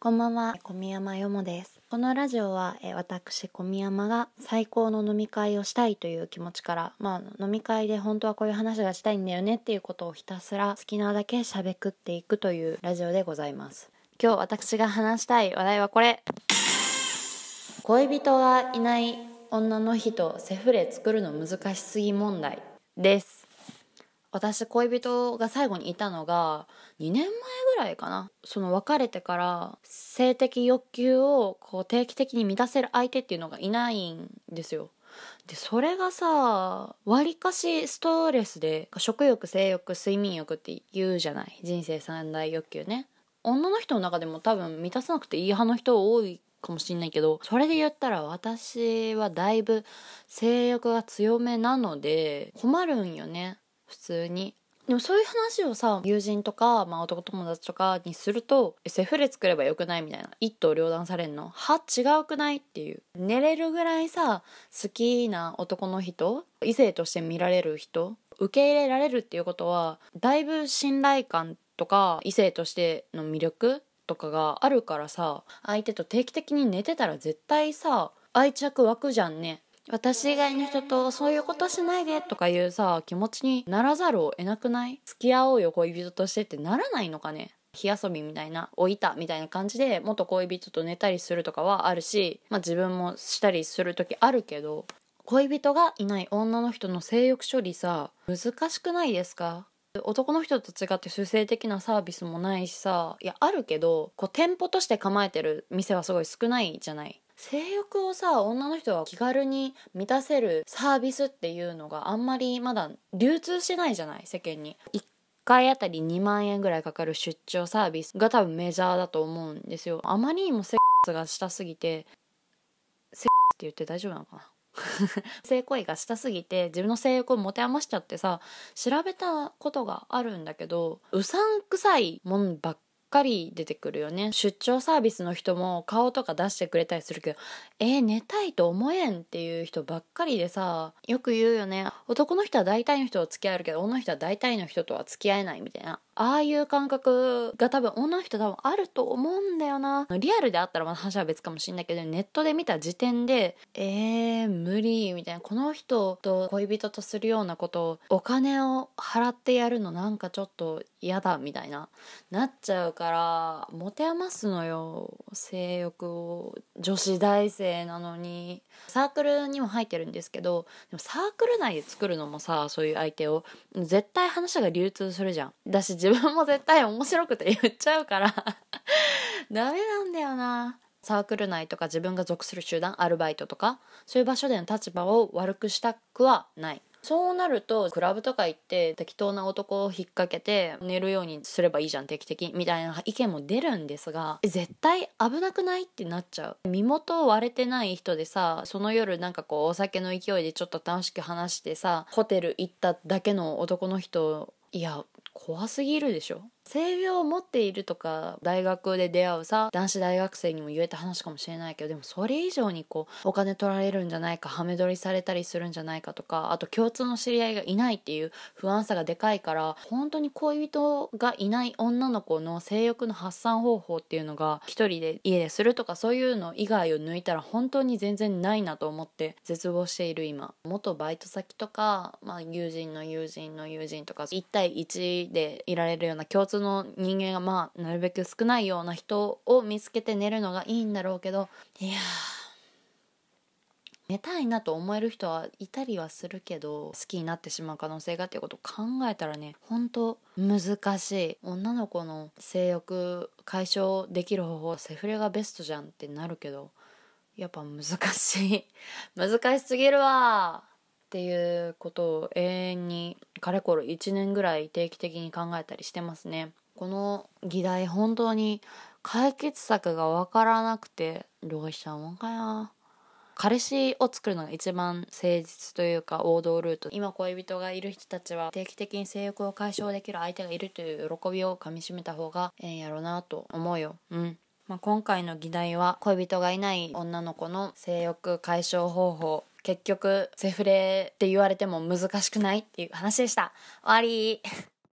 こんばんは、小宮山よもです。このラジオは、え私、小宮山が最高の飲み会をしたいという気持ちから、まあ、飲み会で本当はこういう話がしたいんだよねっていうことをひたすら好きなだけしゃべくっていくというラジオでございます。今日私が話したい話題はこれ。恋人がいない女の日とセフレ作るの難しすぎ問題です。私恋人が最後にいたのが2年前らいかなその別れてから性的欲求をこう定期的に満たせる相手っていうのがいないんですよでそれがさわりかしストレスで食欲性欲睡眠欲って言うじゃない人生三大欲求ね女の人の中でも多分満たさなくていい派の人多いかもしんないけどそれで言ったら私はだいぶ性欲が強めなので困るんよね普通にでもそういう話をさ友人とか、まあ、男友達とかにすると「セフレ作ればよくない?」みたいな一刀両断されんのは違うくないっていう寝れるぐらいさ好きな男の人異性として見られる人受け入れられるっていうことはだいぶ信頼感とか異性としての魅力とかがあるからさ相手と定期的に寝てたら絶対さ愛着湧くじゃんね私以外の人とそういうことしないでとかいうさ気持ちにならざるを得なくない付き合おうよ恋人としてってならないのかね火遊びみたいな老いたみたいな感じで元恋人と寝たりするとかはあるし、まあ、自分もしたりする時あるけど恋人がいない女の人の性欲処理さ難しくないですか男の人と違って主性的なサービスもないしさいやあるけどこう店舗として構えてる店はすごい少ないじゃない性欲をさ女の人は気軽に満たせるサービスっていうのがあんまりまだ流通してないじゃない世間に。1回あたり2万円ぐらいかかる出張サービスが多分メジャーだと思うんですよあまりにもセックスがしたすぎてセックスって言って大丈夫なのかな 性行為がしたすぎて自分の性欲を持て余しちゃってさ調べたことがあるんだけどうさんくさいもんばっかり出てくるよね出張サービスの人も顔とか出してくれたりするけどえー、寝たいと思えんっていう人ばっかりでさよく言うよね男の人は大体の人と付き合えるけど女の人は大体の人とは付き合えないみたいなああいう感覚が多分女の人多分あると思うんだよなリアルであったらまだ話は別かもしんないけどネットで見た時点でえー、無理みたいなこの人と恋人とするようなことをお金を払ってやるのなんかちょっと嫌だみたいななっちゃうから持て余すのよ性欲を女子大生なのにサークルにも入ってるんですけどでもサークル内で作るのもさそういう相手を絶対話が流通するじゃんだし自分も絶対面白くて言っちゃうから ダメなんだよなサークル内とか自分が属する集団アルバイトとかそういう場所での立場を悪くしたくはないそうなるとクラブとか行って適当な男を引っ掛けて寝るようにすればいいじゃん定期的みたいな意見も出るんですが絶対危なくないってなっちゃう身元割れてない人でさその夜なんかこうお酒の勢いでちょっと楽しく話してさホテル行っただけの男の人いや怖すぎるでしょ性病を持っているとか大学で出会うさ男子大学生にも言えた話かもしれないけどでもそれ以上にこうお金取られるんじゃないかハメ取りされたりするんじゃないかとかあと共通の知り合いがいないっていう不安さがでかいから本当に恋人がいない女の子の性欲の発散方法っていうのが一人で家でするとかそういうの以外を抜いたら本当に全然ないなと思って絶望している今元バイト先とか、まあ、友人の友人の友人とか1対1でいられるような共通の人間がまあなるべく少ないような人を見つけて寝るのがいいんだろうけどいや寝たいなと思える人はいたりはするけど好きになってしまう可能性がっていうことを考えたらね本当難しい女の子の性欲解消できる方法セフレがベストじゃんってなるけどやっぱ難しい難しすぎるわっていうことを永遠にかれこれ1年ぐらい定期的に考えたりしてますね。この議題本当に解決策が分からなくてどうしたもんかな。彼氏を作るのが一番誠実というか王道ルート今恋人がいる人たちは定期的に性欲を解消できる相手がいるという喜びをかみしめた方がええやろうなと思うようん。まあ、今回の議題は恋人がいない女の子の性欲解消方法結局セフレって言われても難しくないっていう話でした。終わり